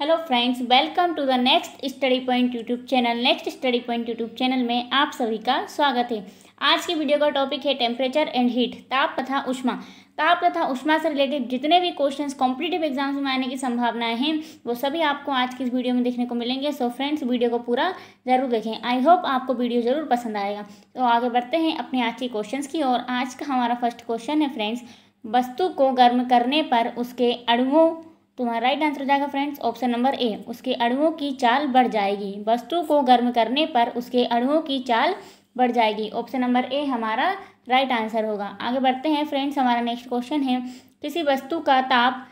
hello friends welcome to the next study point YouTube channel next study point YouTube channel में आप सभी का स्वागत है आज की वीडियो का टॉपिक है टेम्परेचर एंड हीट ताप तथा उष्मा ताप तथा उष्मा से रिलेटेड जितने भी क्वेश्चंस कॉम्पिटेटिव एग्जाम्स में आने की संभावनाएं हैं वो सभी आपको आज की इस वीडियो में देखने को मिलेंगे सो फ्रेंड्स वीडियो को पूरा जरूर देखें आई होप आपको वीडियो जरूर पसंद आएगा तो आगे बढ़ते हैं अपने आज के क्वेश्चन की और आज का हमारा फर्स्ट क्वेश्चन है फ्रेंड्स वस्तु को गर्म करने पर उसके अड़ुओं तो हमारा राइट आंसर हो जाएगा फ्रेंड्स ऑप्शन नंबर ए उसके अणुओं की चाल बढ़ जाएगी वस्तु को गर्म करने पर उसके अणुओं की चाल बढ़ जाएगी ऑप्शन नंबर ए हमारा राइट आंसर होगा आगे बढ़ते हैं फ्रेंड्स हमारा नेक्स्ट क्वेश्चन है किसी वस्तु का ताप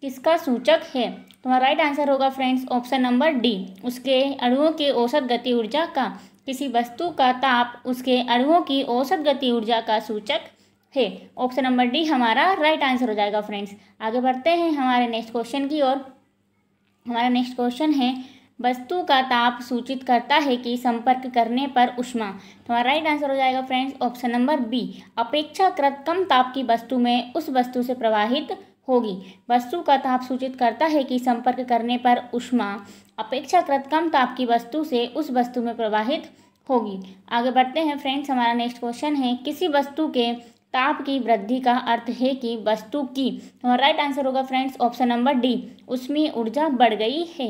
किसका सूचक है तो हमारा राइट आंसर होगा फ्रेंड्स ऑप्शन नंबर डी उसके अणुओं के औसत गति ऊर्जा का किसी वस्तु का ताप उसके अणुओं की औसत गति ऊर्जा का सूचक थे ऑप्शन नंबर डी हमारा राइट आंसर हो जाएगा फ्रेंड्स आगे बढ़ते हैं हमारे नेक्स्ट क्वेश्चन की ओर हमारा नेक्स्ट क्वेश्चन है वस्तु का ताप सूचित करता है कि संपर्क करने पर उष्मा तो हमारा राइट आंसर हो जाएगा फ्रेंड्स ऑप्शन नंबर बी अपेक्षाकृत कम ताप की वस्तु में उस वस्तु से प्रवाहित होगी वस्तु का ताप सूचित करता है कि संपर्क करने पर उष्मा अपेक्षाकृत कम ताप की वस्तु से उस वस्तु में प्रवाहित होगी आगे बढ़ते हैं फ्रेंड्स हमारा नेक्स्ट क्वेश्चन है किसी वस्तु के ताप की वृद्धि का अर्थ है कि वस्तु की राइट आंसर होगा फ्रेंड्स ऑप्शन नंबर डी उसमें ऊर्जा बढ़ गई है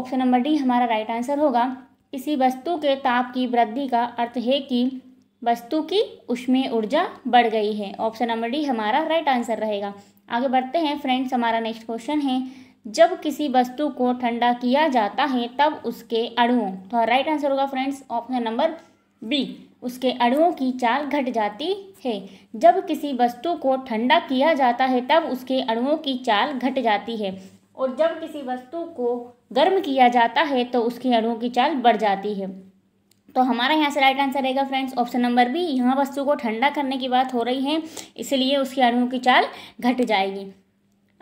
ऑप्शन नंबर डी हमारा राइट आंसर होगा किसी वस्तु के ताप की वृद्धि का अर्थ है कि वस्तु की उसमें ऊर्जा बढ़ गई है ऑप्शन नंबर डी हमारा राइट आंसर रहेगा आगे बढ़ते हैं फ्रेंड्स हमारा नेक्स्ट क्वेश्चन है जब किसी वस्तु को ठंडा किया जाता है तब उसके अणुओं तो राइट आंसर होगा फ्रेंड्स ऑप्शन नंबर बी उसके अणुओं की चाल घट जाती है जब किसी वस्तु को ठंडा किया जाता है तब उसके अणुओं की चाल घट जाती है और जब किसी वस्तु को गर्म किया जाता है तो उसके अणुओं की चाल बढ़ जाती है तो हमारा यहाँ से राइट आंसर रहेगा फ्रेंड्स ऑप्शन नंबर बी यहाँ वस्तु को ठंडा करने की बात हो रही है इसलिए उसके अणुओं की चाल घट जाएगी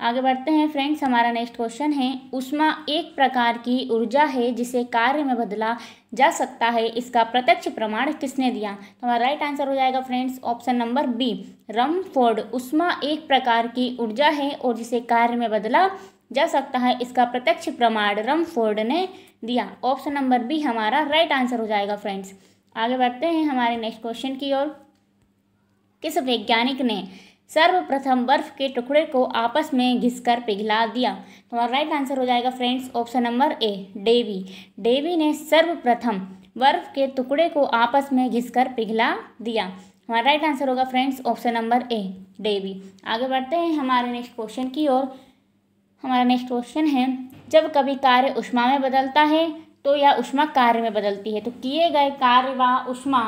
आगे बढ़ते हैं फ्रेंड्स हमारा नेक्स्ट क्वेश्चन है उष्मा एक प्रकार की ऊर्जा है जिसे कार्य में बदला जा सकता है इसका प्रत्यक्ष प्रमाण किसने दिया तो हमारा राइट आंसर हो जाएगा friends option number B Rumford उष्मा एक प्रकार की ऊर्जा है और जिसे कार्य में बदला जा सकता है इसका प्रत्यक्ष प्रमाण रम फोर्ड ने दिया ऑप्शन नंबर बी हमारा राइट आंसर हो जाएगा फ्रेंड्स आगे बढ़ते हैं हमारे नेक्स्ट क्वेश्चन की ओर किस वैज्ञानिक ने सर्वप्रथम बर्फ के टुकड़े को आपस में घिसकर पिघला दिया तो हमारा राइट आंसर हो जाएगा friends option number A Davy Davy ने सर्वप्रथम बर्फ के टुकड़े को आपस में घिसकर पिघला दिया हमारा राइट आंसर होगा friends option number A Davy आगे बढ़ते हैं हमारे नेक्स्ट क्वेश्चन की ओर हमारा नेक्स्ट क्वेश्चन है जब कभी कार्य उष्मा में बदलता है तो यह उष्मा कार्य में बदलती है तो किए गए कार्य व उष्मा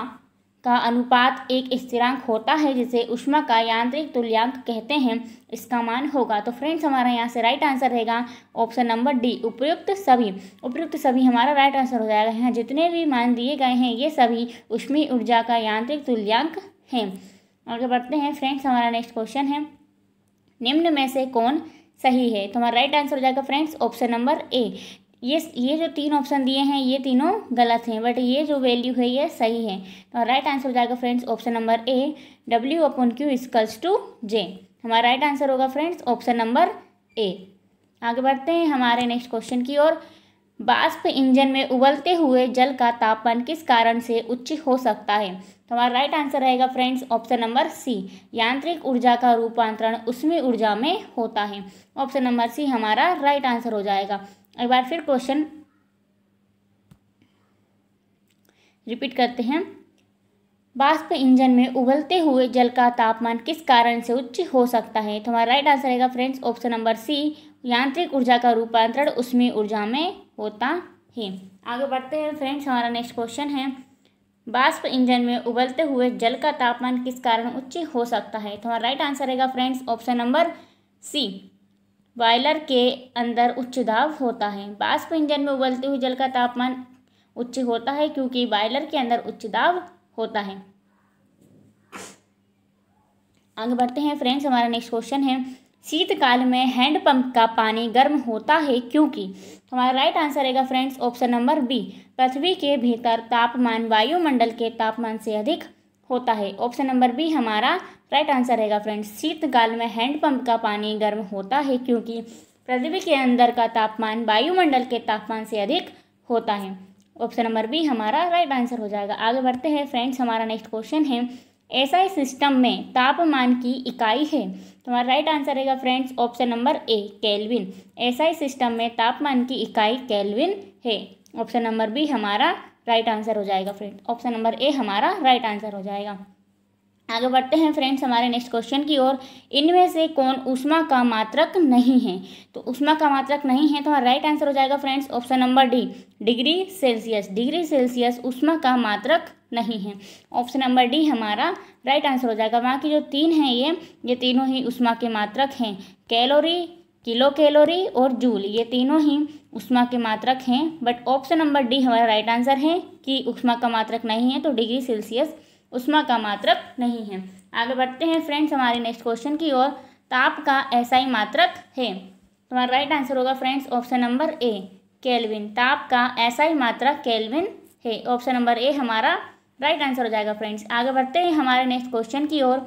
का अनुपात एक स्थिरांक होता है जिसे उष्मा का यांत्रिक तुल्यांक कहते हैं इसका मान होगा तो फ्रेंड्स हमारा यहाँ से राइट आंसर रहेगा ऑप्शन नंबर डी उपयुक्त सभी उपयुक्त सभी हमारा राइट आंसर हो जाएगा यहाँ जितने भी मान दिए गए हैं ये सभी उष्मी ऊर्जा का यांत्रिक तुल्यांक हैं आगे बढ़ते हैं फ्रेंड्स हमारा नेक्स्ट क्वेश्चन है निम्न में से कौन सही है तो हमारा राइट आंसर हो जाएगा फ्रेंड्स ऑप्शन नंबर ए ये ये जो तीन ऑप्शन दिए हैं ये तीनों गलत हैं बट ये जो वैल्यू है ये सही है तो राइट आंसर हो जाएगा friends option number A W upon Q equals to J हमारा राइट आंसर होगा फ्रेंड्स ऑप्शन नंबर ए आगे बढ़ते हैं हमारे नेक्स्ट क्वेश्चन की ओर बाष्प इंजन में उबलते हुए जल का तापमान किस कारण से उच्च हो सकता है तो हमारा राइट आंसर रहेगा फ्रेंड्स ऑप्शन नंबर सी यांत्रिक ऊर्जा का रूपांतरण उसमें ऊर्जा में होता है ऑप्शन नंबर सी हमारा राइट आंसर हो जाएगा एक बार फिर क्वेश्चन रिपीट करते हैं बाष्प इंजन में उबलते हुए जल का तापमान किस कारण से उच्च हो सकता है तो हमारा राइट आंसर रहेगा फ्रेंड्स ऑप्शन नंबर सी यांत्रिक ऊर्जा का रूपांतरण उसमें ऊर्जा में होता है आगे बढ़ते हैं फ्रेंड्स हमारा नेक्स्ट क्वेश्चन है बाष्प इंजन में उबलते हुए जल का तापमान किस कारण उच्च हो सकता है तो हमारा राइट आंसर रहेगा friends option number C boiler के अंदर उच्च दाब होता है बाष्प इंजन में उबलते हुए जल का तापमान उच्च होता है क्योंकि बॉयलर के अंदर उच्च दाब होता है आगे बढ़ते हैं फ्रेंड्स हमारा नेक्स्ट क्वेश्चन है शीतकाल में हैंडपंप का पानी गर्म होता है क्योंकि हमारा राइट आंसर रहेगा फ्रेंड्स ऑप्शन नंबर बी पृथ्वी के भीतर तापमान वायुमंडल के तापमान से अधिक होता है ऑप्शन नंबर बी हमारा राइट आंसर रहेगा फ्रेंड्स शीतकाल में हैंडपम्प का पानी गर्म होता है क्योंकि पृथ्वी के अंदर का तापमान वायुमंडल के तापमान से अधिक होता है ऑप्शन नंबर बी हमारा राइट आंसर हो जाएगा आगे बढ़ते हैं फ्रेंड्स हमारा नेक्स्ट क्वेश्चन है एसआई सिस्टम में तापमान की इकाई है तो हमारा राइट आंसर रहेगा friends option number A kelvin SI system में तापमान की इकाई कैलविन है ऑप्शन नंबर बी हमारा राइट आंसर हो जाएगा फ्रेंड ऑप्शन नंबर ए हमारा राइट आंसर हो जाएगा आगे बढ़ते हैं फ्रेंड्स हमारे नेक्स्ट क्वेश्चन की ओर इनमें से कौन उष्मा का मात्रक नहीं है तो उष्मा का मात्रक नहीं है तो हमारा राइट आंसर हो जाएगा friends option number D degree Celsius degree Celsius उष्मा का मात्रक नहीं है ऑप्शन नंबर डी हमारा राइट आंसर हो जाएगा वहाँ की जो तीन हैं ये ये तीनों ही उष्मा के मात्रक हैं कैलोरी किलो कैलोरी और जूल ये तीनों ही उष्मा के मात्रक हैं बट ऑप्शन नंबर डी हमारा राइट आंसर है कि उष्मा का मात्रक नहीं है तो डिग्री सेल्सियस उष्मा का मात्रक नहीं है आगे बढ़ते हैं फ्रेंड्स हमारे नेक्स्ट क्वेश्चन की ओर ताप का ऐसा ही मात्रक है तुम्हारा राइट आंसर होगा friends option number A kelvin ताप का ऐसा ही मात्रक केल्विन है ऑप्शन नंबर ए हमारा राइट आंसर हो जाएगा फ्रेंड्स आगे बढ़ते हैं हमारे नेक्स्ट क्वेश्चन की ओर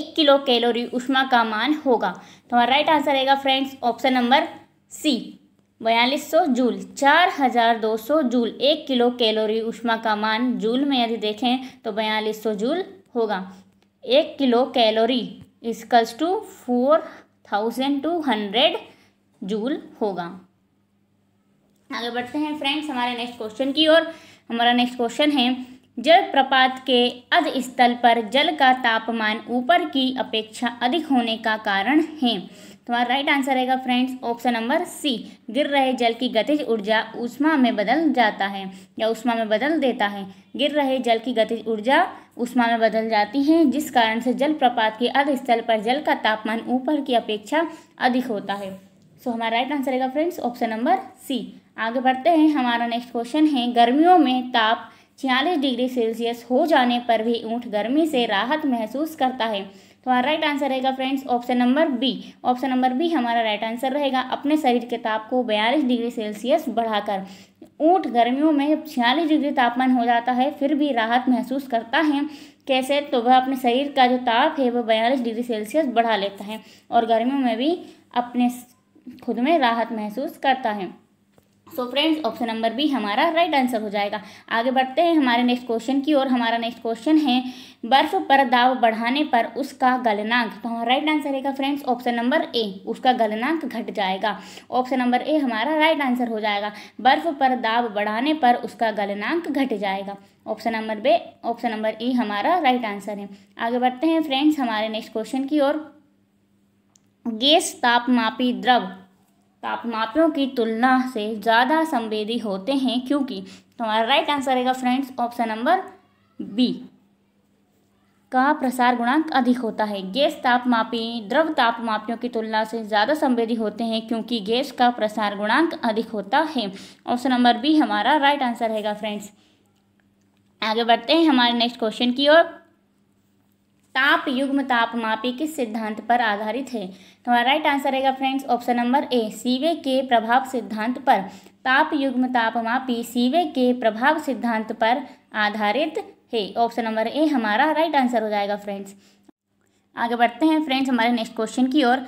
एक किलो कैलोरी उष्मा का मान होगा तुम्हारा राइट आंसर रहेगा फ्रेंड्स ऑप्शन नंबर सी बयालीस सौ जूल चार हजार दो सौ जूल एक किलो कैलोरी उष्मा का मान जूल में यदि देखें तो बयालीस सौ जूल होगा एक kilo calorie equals to four thousand two hundred joule होगा आगे बढ़ते हैं फ्रेंड्स हमारे नेक्स्ट क्वेश्चन की ओर हमारा नेक्स्ट क्वेश्चन है जल प्रपात के अध स्थल पर जल का तापमान ऊपर की अपेक्षा अधिक होने का कारण है तुम्हारा राइट आंसर रहेगा फ्रेंड्स ऑप्शन नंबर सी गिर रहे जल की गतिज ऊर्जा उष्मा में बदल जाता है या उष्मा में बदल देता है गिर रहे जल की गतिज ऊर्जा उष्मा में बदल जाती है जिस कारण से जल प्रपात के अधस्थल पर जल का तापमान ऊपर की अपेक्षा अधिक होता है सो हमारा राइट आंसर रहेगा फ्रेंड्स ऑप्शन नंबर सी आगे बढ़ते हैं हमारा नेक्स्ट क्वेश्चन है गर्मियों में ताप छियालीस डिग्री सेल्सियस हो जाने पर भी ऊँट गर्मी से राहत महसूस करता है तो हमारा राइट आंसर रहेगा friends option number B option number B हमारा राइट आंसर रहेगा अपने शरीर के ताप को बयालीस डिग्री सेल्सियस बढ़ाकर ऊँट गर्मियों में छियालीस डिग्री तापमान हो जाता है फिर भी राहत महसूस करता है कैसे तो वह अपने शरीर का जो ताप है वह बयालीस डिग्री सेल्सियस बढ़ा लेता है और गर्मियों में भी अपने खुद में राहत महसूस करता है so friends option number B हमारा राइट right आंसर हो जाएगा आगे बढ़ते हैं हमारे नेक्स्ट क्वेश्चन की ओर हमारा नेक्स्ट क्वेश्चन है बर्फ पर दाव बढ़ाने पर उसका गलनांक तो हमारा राइट आंसर रहेगा फ्रेंड्स ऑप्शन नंबर ए उसका गलनांक घट जाएगा ऑप्शन नंबर ए हमारा राइट आंसर हो जाएगा बर्फ पर दाव बढ़ाने पर उसका गलनांक घट जाएगा option number B option number A हमारा राइट आंसर है आगे बढ़ते हैं फ्रेंड्स हमारे नेक्स्ट क्वेश्चन की ओर गैस तापमापी द्रव तापमापों की तुलना से ज़्यादा संवेदी होते हैं क्योंकि तो हमारा राइट आंसर रहेगा फ्रेंड्स ऑप्शन नंबर बी का प्रसार गुणांक अधिक होता है गैस तापमापी द्रव तापमापियों की तुलना से ज़्यादा संवेदी होते हैं क्योंकि गैस का प्रसार गुणांक अधिक होता है ऑप्शन नंबर बी हमारा राइट आंसर रहेगा फ्रेंड्स आगे बढ़ते हैं हमारे नेक्स्ट क्वेश्चन की ओर ताप युग्म तापमापी किस सिद्धांत पर आधारित है तो हमारा राइट आंसर रहेगा फ्रेंड्स ऑप्शन नंबर ए सीवे के प्रभाव सिद्धांत पर ताप युग्म मापी सीवे के प्रभाव सिद्धांत पर आधारित है ऑप्शन नंबर ए हमारा राइट आंसर हो जाएगा फ्रेंड्स आगे बढ़ते हैं फ्रेंड्स हमारे नेक्स्ट क्वेश्चन की ओर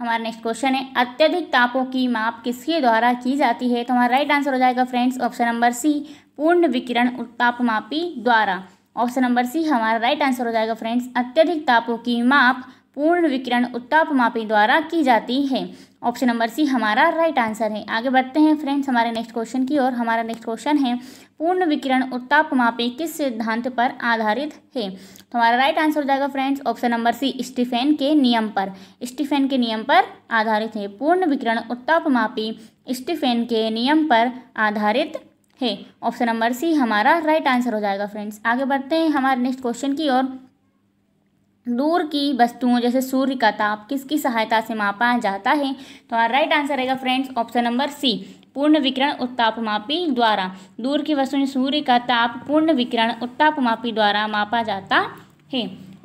हमारा नेक्स्ट क्वेश्चन है अत्यधिक तापों की माप किसके द्वारा की जाती है तो हमारा राइट आंसर हो जाएगा फ्रेंड्स ऑप्शन नंबर सी पूर्ण विकिरण तापमापी द्वारा ऑप्शन नंबर सी हमारा राइट आंसर हो जाएगा फ्रेंड्स अत्यधिक तापों की माप पूर्ण विकिरण उत्ताप मापी द्वारा की जाती है ऑप्शन नंबर सी हमारा राइट आंसर है आगे बढ़ते हैं फ्रेंड्स हमारे नेक्स्ट क्वेश्चन की ओर हमारा नेक्स्ट क्वेश्चन है पूर्ण विकिरण उत्ताप मापी किस सिद्धांत पर आधारित है तो हमारा राइट आंसर हो जाएगा friends option number C Stefan के नियम पर स्टीफेन के नियम पर आधारित है पूर्ण विकिरण उत्ताप मापी स्टीफेन के नियम पर आधारित है ऑप्शन नंबर सी हमारा राइट आंसर हो जाएगा फ्रेंड्स आगे बढ़ते हैं हमारे नेक्स्ट क्वेश्चन की ओर दूर की वस्तुओं जैसे सूर्य का ताप किसकी सहायता से मापा जाता है तो हमारा राइट आंसर रहेगा फ्रेंड्स ऑप्शन नंबर सी पूर्ण विकिरण उत्तापमापी द्वारा दूर की वस्तुओं सूर्य का ताप पूर्ण विकिरण उत्तापमापी द्वारा मापा जाता है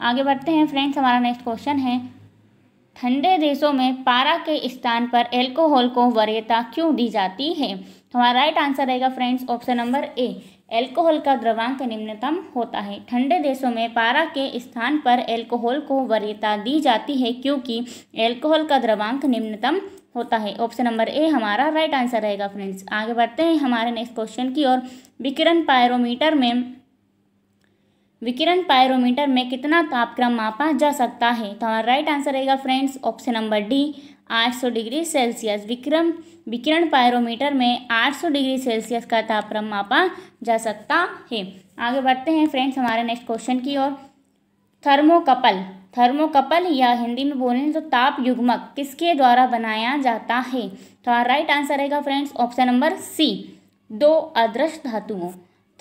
आगे बढ़ते हैं फ्रेंड्स हमारा नेक्स्ट क्वेश्चन है ठंडे देशों में पारा के स्थान पर एल्कोहल को वरीयता क्यों दी जाती है तो हमारा राइट आंसर रहेगा friends option number A alcohol का द्रवांक निम्नतम होता है ठंडे देशों में पारा के स्थान पर एल्कोहल को वरीयता दी जाती है क्योंकि एल्कोहल का द्रवांक निम्नतम होता है ऑप्शन नंबर ए हमारा राइट आंसर रहेगा फ्रेंड्स आगे बढ़ते हैं हमारे नेक्स्ट क्वेश्चन की ओर विकिरण पायरोमीटर में विकिरण पायरोमीटर में कितना तापक्रम मापा जा सकता है तो हमारा राइट आंसर रहेगा friends option number D 800 degree Celsius विक्रम विकिरण पायरोमीटर में 800 डिग्री सेल्सियस का तापक्रम मापा जा सकता है आगे बढ़ते हैं फ्रेंड्स हमारे नेक्स्ट क्वेश्चन की ओर थर्मोकपल थर्मोकपल या हिंदी में बोलें तो ताप युग्मक किसके द्वारा बनाया जाता है तो राइट आंसर रहेगा फ्रेंड्स ऑप्शन नंबर सी दो अदृश्य धातुओं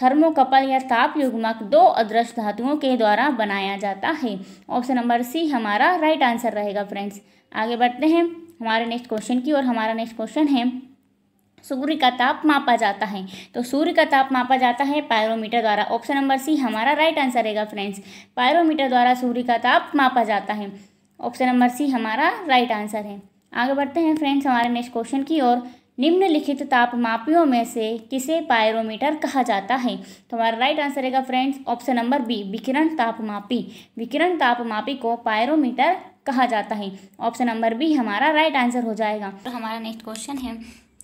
थर्मोकपल या ताप युग्मक दो अदृश्य धातुओं के द्वारा बनाया जाता है ऑप्शन नंबर सी हमारा राइट आंसर रहेगा फ्रेंड्स आगे बढ़ते हैं हमारे नेक्स्ट क्वेश्चन की और हमारा नेक्स्ट क्वेश्चन है सूर्य का ताप मापा जाता है तो सूर्य का ताप मापा जाता है पायरोमीटर द्वारा ऑप्शन नंबर सी हमारा राइट आंसर रहेगा फ्रेंड्स पायरोमीटर द्वारा सूर्य का ताप मापा जाता है ऑप्शन नंबर सी हमारा राइट आंसर है आगे बढ़ते हैं फ्रेंड्स हमारे नेक्स्ट क्वेश्चन की ओर निम्नलिखित ताप मापियों में से किसे पायरोमीटर कहा जाता है तो हमारा राइट आंसर रहेगा फ्रेंड्स ऑप्शन नंबर बी विकिरण तापमापी विकिरण तापमापी को पायरोमीटर कहा जाता है ऑप्शन नंबर बी हमारा राइट आंसर हो जाएगा तो हमारा नेक्स्ट क्वेश्चन है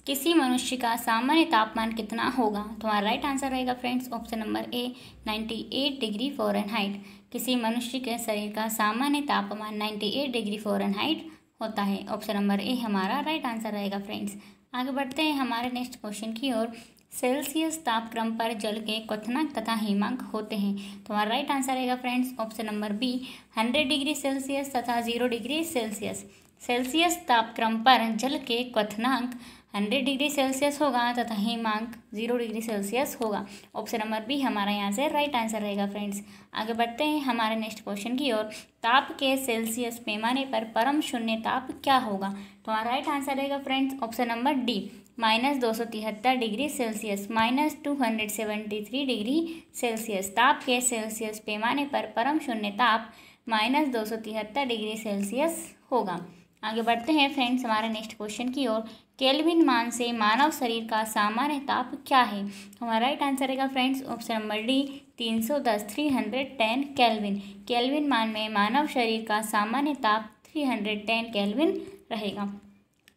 किसी मनुष्य का सामान्य तापमान कितना होगा तो हमारा राइट आंसर रहेगा friends option number A 98 degree Fahrenheit किसी मनुष्य के शरीर का सामान्य तापमान 98 डिग्री फॉरन हाइट होता है ऑप्शन नंबर ए हमारा राइट आंसर रहेगा फ्रेंड्स आगे बढ़ते हैं हमारे नेक्स्ट क्वेश्चन की ओर सेल्सियस तापक्रम पर जल के क्वथनांक तथा हिमांक होते हैं तो हमारा राइट आंसर रहेगा friends option number B hundred degree Celsius तथा जीरो डिग्री सेल्सियस सेल्सियस तापक्रम पर जल के क्वनांक हंड्रेड डिग्री सेल्सियस होगा तथा हिमांक जीरो डिग्री सेल्सियस होगा ऑप्शन नंबर बी हमारा यहाँ से राइट आंसर रहेगा फ्रेंड्स आगे बढ़ते हैं हमारे नेक्स्ट क्वेश्चन की ओर ताप के सेल्सियस पैमाने पर परम शून्य ताप क्या होगा तो हमारा राइट आंसर रहेगा friends option number D minus दो सौ तिहत्तर degree Celsius minus two hundred seventy three degree Celsius ताप के सेल्सियस पैमाने पर परम शून्य ताप माइनस दो सौ तिहत्तर डिग्री सेल्सियस होगा आगे बढ़ते हैं फ्रेंड्स हमारे नेक्स्ट क्वेश्चन की ओर केल्विन मान से मानव शरीर का सामान्य ताप क्या है हमारा राइट आंसर रहेगा फ्रेंड्स ऑप्शन नंबर डी तीन सौ दस three hundred ten kelvin kelvin मान में मानव शरीर का सामान्य ताप थ्री हंड्रेड टेन कैलविन रहेगा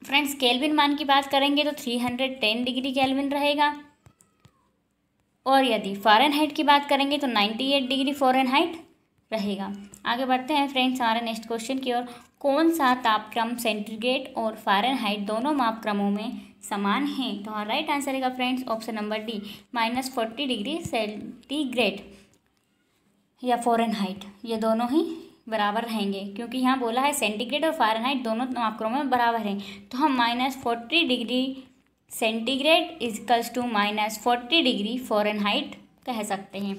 फ्रेंड्स केल्विन मान की बात करेंगे तो three hundred ten degree kelvin रहेगा और यदि फॉरनहाइट की बात करेंगे तो नाइन्टी एट डिग्री फॉरनहाइट रहेगा आगे बढ़ते हैं फ्रेंड्स हमारे नेक्स्ट क्वेश्चन की ओर कौन सा तापक्रम सेंटीग्रेड और फॉरनहाइट दोनों मापक्रमों में समान है तो हमारा राइट आंसर रहेगा friends option number D minus forty degree centigrade या हाइट ये दोनों ही बराबर रहेंगे क्योंकि यहाँ बोला है सेंटीग्रेड और फारेनहाइट दोनों आंकड़ों में बराबर हैं तो हम minus forty degree centigrade equals to minus forty degree Fahrenheit कह सकते हैं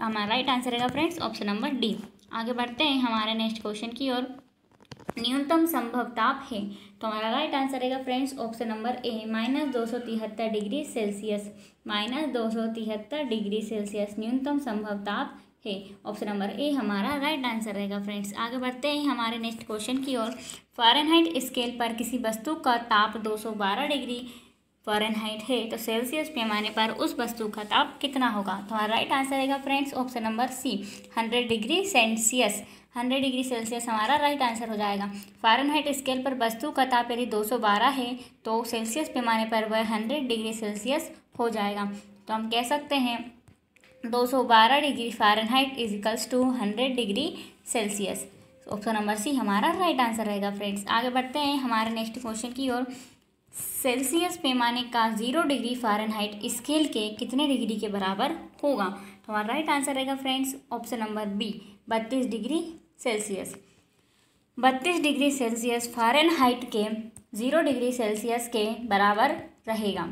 हमारा राइट आंसर रहेगा फ्रेंड्स ऑप्शन नंबर डी आगे बढ़ते हैं हमारे नेक्स्ट क्वेश्चन की ओर न्यूनतम संभव ताप है तो हमारा राइट आंसर रहेगा friends option number A minus दो सौ तिहत्तर डिग्री सेल्सियस माइनस दो सौ तिहत्तर डिग्री सेल्सियस न्यूनतम संभव ताप है ऑप्शन नंबर ए हमारा राइट आंसर रहेगा फ्रेंड्स आगे बढ़ते हैं हमारे नेक्स्ट क्वेश्चन की ओर फॉरनहाइट स्केल पर किसी वस्तु का ताप 212 डिग्री फॉरनहाइट है तो सेल्सियस पैमाने पर उस वस्तु का ताप कितना होगा तो हमारा राइट आंसर रहेगा friends option number C hundred degree Celsius hundred degree Celsius हमारा राइट आंसर हो जाएगा फॉरनहाइट स्केल पर वस्तु का ताप यदि बारह है तो सेल्सियस पैमाने पर वह हंड्रेड डिग्री सेल्सियस हो जाएगा तो हम कह सकते हैं 212 degree Fahrenheit equals to hundred degree Celsius option number C हमारा राइट आंसर रहेगा फ्रेंड्स आगे बढ़ते हैं हमारे नेक्स्ट क्वेश्चन की ओर सेल्सियस पैमाने का जीरो डिग्री फारेनहाइट स्केल के कितने डिग्री के बराबर होगा तो हमारा राइट आंसर रहेगा फ्रेंड्स ऑप्शन नंबर बी बत्तीस डिग्री सेल्सियस बत्तीस डिग्री सेल्सियस फारेनहाइट के ज़ीरो डिग्री सेल्सियस के बराबर रहेगा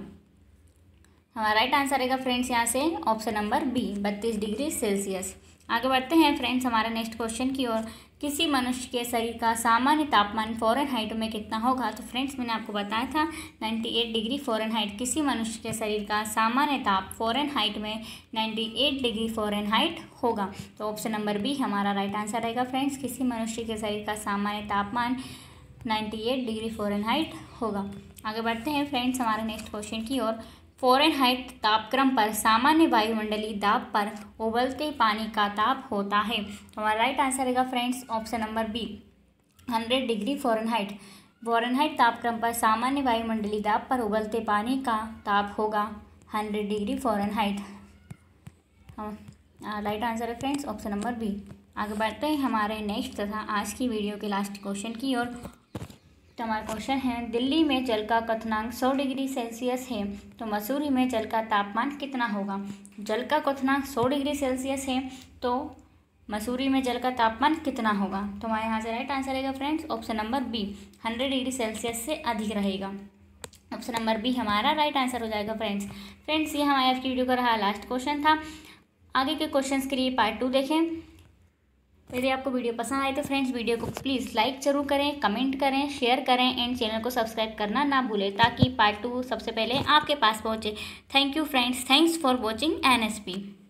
हमारा राइट आंसर रहेगा फ्रेंड्स यहाँ से ऑप्शन नंबर बी बत्तीस डिग्री सेल्सियस आगे बढ़ते हैं फ्रेंड्स हमारे नेक्स्ट क्वेश्चन की ओर किसी मनुष्य के शरीर का सामान्य तापमान फॉरन हाइट में कितना होगा तो फ्रेंड्स मैंने आपको बताया था 98 डिग्री फॉरन हाइट किसी मनुष्य के शरीर का सामान्य ताप फॉरन हाइट में 98 डिग्री फॉरन हाइट होगा तो ऑप्शन नंबर बी हमारा राइट आंसर रहेगा फ्रेंड्स किसी मनुष्य के शरीर का सामान्य तापमान नाइन्टी डिग्री फॉरन हाइट होगा आगे बढ़ते हैं फ्रेंड्स हमारे नेक्स्ट क्वेश्चन की ओर फॉरन हाइट तापक्रम पर सामान्य वायुमंडलीय दाब पर उबलते पानी का ताप होता है हमारा राइट आंसर रहेगा friends option number B hundred degree Fahrenheit Fahrenheit तापक्रम पर सामान्य वायुमंडलीय दाब पर उबलते पानी का ताप होगा hundred degree Fahrenheit right answer है फ्रेंड्स ऑप्शन नंबर बी आगे बढ़ते हैं हमारे नेक्स्ट तथा आज की वीडियो के लास्ट क्वेश्चन की ओर तो हमारा क्वेश्चन है दिल्ली में जल का कथनांक 100 डिग्री सेल्सियस है तो मसूरी में जल का तापमान कितना होगा जल का कथनांक 100 डिग्री सेल्सियस है तो मसूरी में जल का तापमान कितना होगा तो हमारे यहाँ से राइट आंसर रहेगा friends option number B hundred degree Celsius से अधिक रहेगा ऑप्शन नंबर बी हमारा राइट आंसर हो जाएगा फ्रेंड्स फ्रेंड्स ये हमारे आज की वीडियो का रहा लास्ट क्वेश्चन था आगे के क्वेश्चन के लिए पार्ट टू देखें यदि आपको वीडियो पसंद आए तो फ्रेंड्स वीडियो को प्लीज़ लाइक जरूर करें कमेंट करें शेयर करें एंड चैनल को सब्सक्राइब करना ना भूलें ताकि पार्ट टू सबसे पहले आपके पास पहुंचे thank you friends thanks for watching N